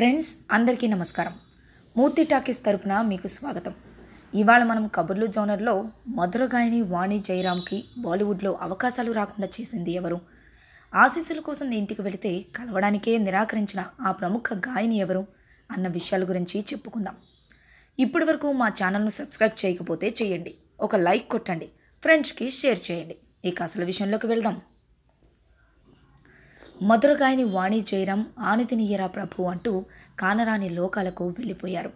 friends అందరికీ నమస్కారం మూర్తి talkies తరపున మీకు స్వాగతం ఇవాళ మనం కబుర్లు జోనర్లో మధుర గాయని వాణి జయరామ్కి బాలీవుడ్లో అవకాశాలు రాకుండా చేసింది ఎవరు ఆశీస్సుల కోసం ఇంటికి వెళితే కలవడానికే నిరాకరించిన ఆ ప్రముఖ గాయని ఎవరు అన్న విషయాల గురించి చెప్పుకుందాం ఇప్పటి వరకు మా ఛానల్ను సబ్స్క్రైబ్ చేయకపోతే చేయండి ఒక లైక్ కొట్టండి ఫ్రెండ్స్కి షేర్ చేయండి ఇక అసలు విషయంలోకి వెళ్దాం మధురగాయని వాణి జయరాం ఆనితినియరా ప్రభు అంటూ కానరాని లోకాలకు వెళ్ళిపోయారు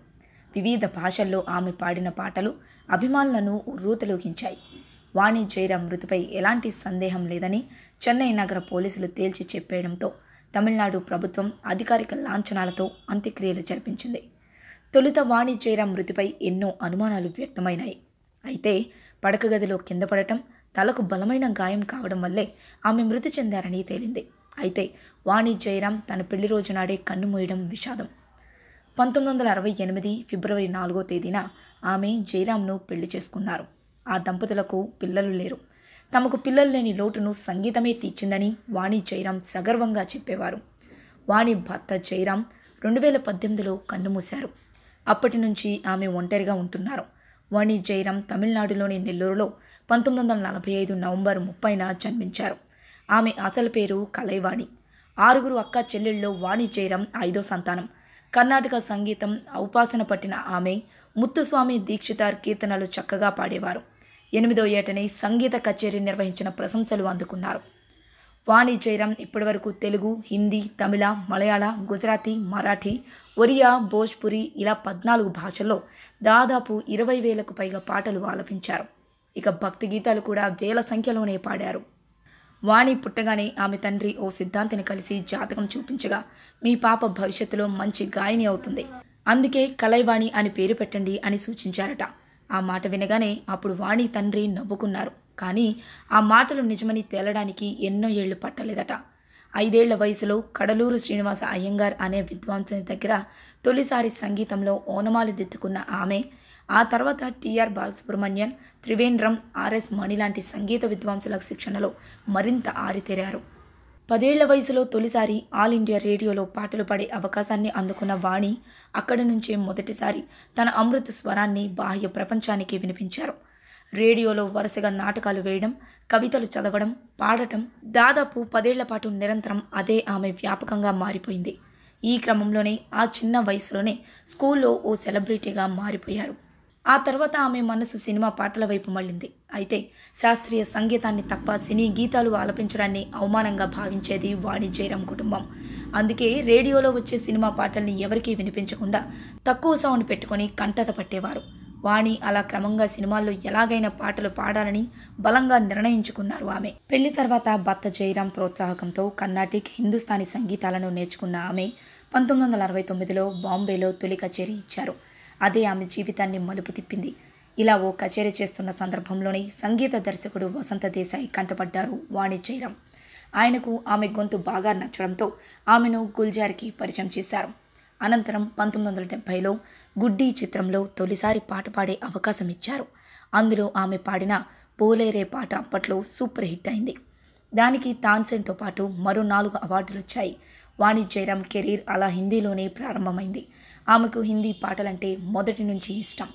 వివిధ భాషల్లో ఆమె పాడిన పాటలు అభిమానులను రూతలోకించాయి వాణి జయరాం మృతిపై ఎలాంటి సందేహం లేదని చెన్నై నగర పోలీసులు తేల్చి చెప్పేయడంతో తమిళనాడు ప్రభుత్వం అధికారిక లాంఛనాలతో అంత్యక్రియలు జరిపించింది తొలుత వాణి జయరాం మృతిపై ఎన్నో అనుమానాలు వ్యక్తమైనాయి అయితే పడకగదిలో కింద పడటం తలకు బలమైన గాయం కావడం వల్లే ఆమె మృతి చెందారని తేలింది అయితే వాణి జయరాం తన పెళ్లి రోజు నాడే కన్ను మూయడం విషాదం పంతొమ్మిది వందల అరవై ఎనిమిది ఫిబ్రవరి నాలుగో తేదీన ఆమె జయరాంను పెళ్లి చేసుకున్నారు ఆ దంపతులకు పిల్లలు లేరు తమకు పిల్లలు లేని లోటును సంగీతమే తీర్చిందని వాణి జయరాం సగర్వంగా చెప్పేవారు వాణి భర్త జయరాం రెండు వేల పద్దెనిమిదిలో కన్నుమూశారు అప్పటి నుంచి ఆమె ఒంటరిగా ఉంటున్నారు వాణి జయరాం తమిళనాడులోని నెల్లూరులో పంతొమ్మిది వందల నలభై ఐదు నవంబర్ ముప్పైన జన్మించారు ఆమె అసలు పేరు కలైవాణి ఆరుగురు అక్క చెల్లెళ్ళలో వాణి చేయడం ఐదో సంతానం కర్ణాటక సంగీతం ఔపాసన పట్టిన ఆమె ముత్తుస్వామి దీక్షితార్ కీర్తనలు చక్కగా పాడేవారు ఎనిమిదో ఏటనే సంగీత కచేరీ నిర్వహించిన ప్రశంసలు అందుకున్నారు వాణి జయరాం ఇప్పటివరకు తెలుగు హిందీ తమిళ మలయాళ గుజరాతీ మరాఠీ ఒరియా భోజ్పురి ఇలా పద్నాలుగు భాషల్లో దాదాపు ఇరవై వేలకు పైగా పాటలు ఆలపించారు ఇక భక్తి గీతాలు కూడా వేల సంఖ్యలోనే పాడారు వాణి పుట్టగానే ఆమె తండ్రి ఓ సిద్ధాంతిని కలిసి జాతకం చూపించగా మీ పాప భవిష్యత్తులో మంచి గాయని అవుతుంది అందుకే కలైవాణి అని పేరు పెట్టండి అని సూచించారట ఆ మాట వినగానే అప్పుడు వాణి తండ్రి నవ్వుకున్నారు కానీ ఆ మాటలు నిజమని తేలడానికి ఎన్నో ఏళ్లు పట్టలేదట ఐదేళ్ల వయసులో కడలూరు శ్రీనివాస అయ్యంగార్ అనే విద్వాంసుని దగ్గర తొలిసారి సంగీతంలో ఓనమాలు దిద్దుకున్న ఆమె ఆ తర్వాత టిఆర్ బాలసుబ్రహ్మణ్యన్ త్రివేంద్రం ఆర్ఎస్ మణి లాంటి సంగీత విద్వాంసులకు శిక్షణలో మరింత ఆరితేరారు పదేళ్ల వయసులో తొలిసారి ఆల్ ఇండియా రేడియోలో పాటలు పాడే అవకాశాన్ని అందుకున్న వాణి అక్కడి నుంచే మొదటిసారి తన అమృత స్వరాన్ని బాహ్య ప్రపంచానికి వినిపించారు రేడియోలో వరుసగా నాటకాలు వేయడం కవితలు చదవడం పాడటం దాదాపు పదేళ్ల పాటు నిరంతరం అదే ఆమె వ్యాపకంగా మారిపోయింది ఈ క్రమంలోనే ఆ చిన్న వయసులోనే స్కూల్లో ఓ సెలబ్రిటీగా మారిపోయారు ఆ తర్వాత ఆమె మనసు సినిమా పాటల వైపు మళ్ళింది అయితే శాస్త్రీయ సంగీతాన్ని తప్ప సినీ గీతాలు ఆలపించడాన్ని అవమానంగా భావించేది వాణి జయరాం కుటుంబం అందుకే రేడియోలో వచ్చే సినిమా పాటల్ని ఎవరికీ వినిపించకుండా తక్కువ సౌండ్ పెట్టుకొని కంటత పట్టేవారు వాణి అలా క్రమంగా సినిమాల్లో ఎలాగైనా పాటలు పాడాలని బలంగా నిర్ణయించుకున్నారు ఆమె పెళ్లి తర్వాత భర్త జయరాం ప్రోత్సాహకంతో కర్ణాటిక్ హిందుస్థానీ సంగీతాలను నేర్చుకున్న ఆమె పంతొమ్మిది వందల అరవై తొమ్మిదిలో బాంబేలో తొలి కచేరీ ఇచ్చారు అదే ఆమె జీవితాన్ని మలుపు తిప్పింది ఇలా ఓ కచేరీ చేస్తున్న సందర్భంలోనే సంగీత దర్శకుడు వసంత దేశాయి కంటపడ్డారు వాణి జయరాం ఆయనకు ఆమె గొంతు బాగా నచ్చడంతో ఆమెను గుల్జార్కి పరిచయం చేశారు అనంతరం పంతొమ్మిది వందల డెబ్బైలో గుడ్డీ చిత్రంలో తొలిసారి పాట పాడే అవకాశం ఇచ్చారు అందులో ఆమె పాడిన పోలేరే పాట అప్పట్లో సూపర్ హిట్ అయింది దానికి తాన్సేన్తో పాటు మరో నాలుగు అవార్డులు వచ్చాయి వాణి జయరాం కెరీర్ అలా హిందీలోనే ప్రారంభమైంది ఆమెకు హిందీ పాటలంటే మొదటి నుంచి ఇష్టం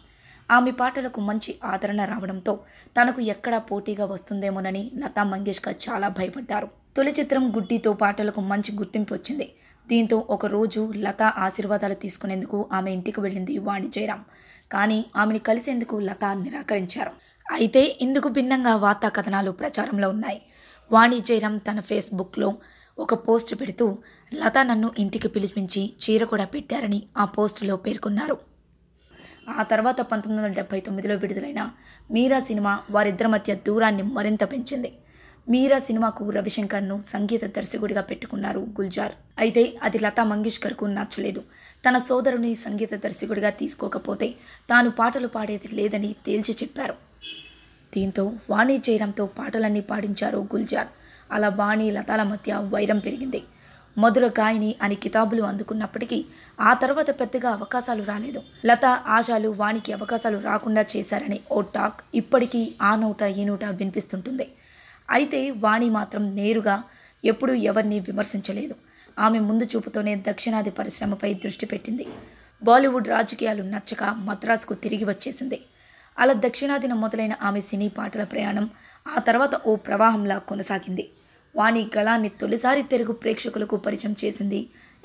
ఆమె పాటలకు మంచి ఆదరణ రావడంతో తనకు ఎక్కడా పోటీగా వస్తుందేమోనని లతా మంగేష్కర్ చాలా భయపడ్డారు తొలి చిత్రం గుడ్డితో పాటలకు మంచి గుర్తింపు వచ్చింది దీంతో ఒకరోజు లతా ఆశీర్వాదాలు తీసుకునేందుకు ఆమె ఇంటికి వెళ్ళింది వాణి జయరాం కానీ ఆమెను కలిసేందుకు లత నిరాకరించారు అయితే ఇందుకు భిన్నంగా వార్తా కథనాలు ప్రచారంలో ఉన్నాయి వాణి జయరాం తన ఫేస్బుక్లో ఒక పోస్ట్ పెడుతూ లత నన్ను ఇంటికి పిలిపించి చీర కూడా పెట్టారని ఆ పోస్టులో పేర్కొన్నారు ఆ తర్వాత పంతొమ్మిది వందల డెబ్బై తొమ్మిదిలో విడుదలైన మీరా సినిమా వారిద్దరి మధ్య దూరాన్ని మరింత పెంచింది మీరా సినిమాకు రవిశంకర్ను సంగీత దర్శకుడిగా పెట్టుకున్నారు గుల్జార్ అయితే అది లతా మంగేష్కర్కు నచ్చలేదు తన సోదరుని సంగీత దర్శకుడిగా తీసుకోకపోతే తాను పాటలు పాడేది లేదని తేల్చి చెప్పారు దీంతో వాణి పాటలన్నీ పాడించారు గుల్జార్ అలా వాణి లతాల మధ్య వైరం పెరిగింది మధుర గాయని అని కితాబులు అందుకున్నప్పటికీ ఆ తర్వాత పెద్దగా అవకాశాలు రాలేదు లత ఆశాలు వాణికి అవకాశాలు రాకుండా చేశారని ఓ టాక్ ఇప్పటికీ ఆ నోట ఈ నోట వినిపిస్తుంటుంది అయితే వాణి మాత్రం నేరుగా ఎప్పుడూ ఎవరిని విమర్శించలేదు ఆమె ముందు చూపుతోనే దక్షిణాది పరిశ్రమపై దృష్టి పెట్టింది బాలీవుడ్ రాజకీయాలు నచ్చక మద్రాసుకు తిరిగి వచ్చేసింది అలా దక్షిణాదిన మొదలైన ఆమె సినీ పాటల ప్రయాణం ఆ తర్వాత ఓ ప్రవాహంలా కొనసాగింది వాణి గళాన్ని తొలిసారి తెలుగు ప్రేక్షకులకు పరిచయం చేసింది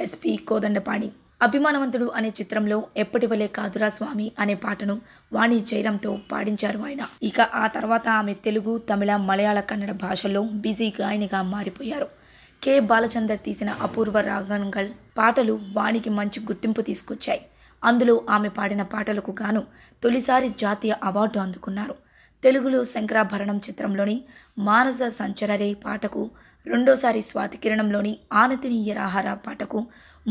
ఎస్పి కోదండపాణి అభిమానవంతుడు అనే చిత్రంలో ఎప్పటి వలే కాదురా స్వామి అనే పాటను వాణి జయరాంతో పాడించారు ఆయన ఇక ఆ తర్వాత ఆమె తెలుగు తమిళ మలయాళ కన్నడ భాషల్లో బిజీ గాయనిగా మారిపోయారు కె బాలచందర్ తీసిన అపూర్వ రాగంగల్ పాటలు వాణికి మంచి గుర్తింపు తీసుకొచ్చాయి అందులో ఆమె పాడిన పాటలకు గాను తొలిసారి జాతీయ అవార్డు అందుకున్నారు తెలుగులో శంకరాభరణం చిత్రంలోని మానస సంచరరే పాటకు రెండోసారి స్వాతి కిరణంలోని ఆనతినీయరాహార పాటకు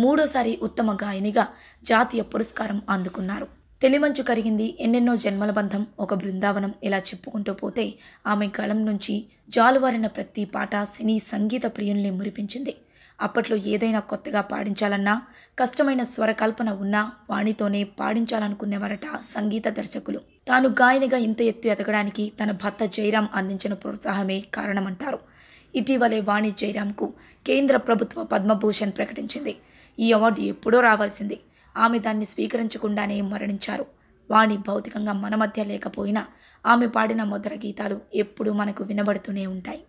మూడోసారి ఉత్తమ గాయనిగా జాతీయ పురస్కారం అందుకున్నారు తెలిమంచు కరిగింది ఎన్నెన్నో జన్మల బంధం ఒక బృందావనం ఇలా చెప్పుకుంటూ పోతే ఆమె గళం నుంచి జాలువారిన ప్రతి పాట సినీ సంగీత ప్రియుల్ని మురిపించింది అప్పట్లో ఏదైనా కొత్తగా పాడించాలన్నా కష్టమైన స్వరకల్పన ఉన్నా వాణితోనే పాడించాలనుకునేవారట సంగీత దర్శకులు తాను గాయనిగా ఇంత ఎత్తు ఎదగడానికి తన భర్త జయరాం అందించిన ప్రోత్సాహమే కారణమంటారు ఇటీవలే వాణి జయరాంకు కేంద్ర ప్రభుత్వ పద్మభూషణ్ ప్రకటించింది ఈ అవార్డు ఎప్పుడో రావాల్సింది ఆమె దాన్ని స్వీకరించకుండానే మరణించారు వాణి భౌతికంగా మన మధ్య లేకపోయినా ఆమె పాడిన మొదల గీతాలు ఎప్పుడూ మనకు వినబడుతూనే ఉంటాయి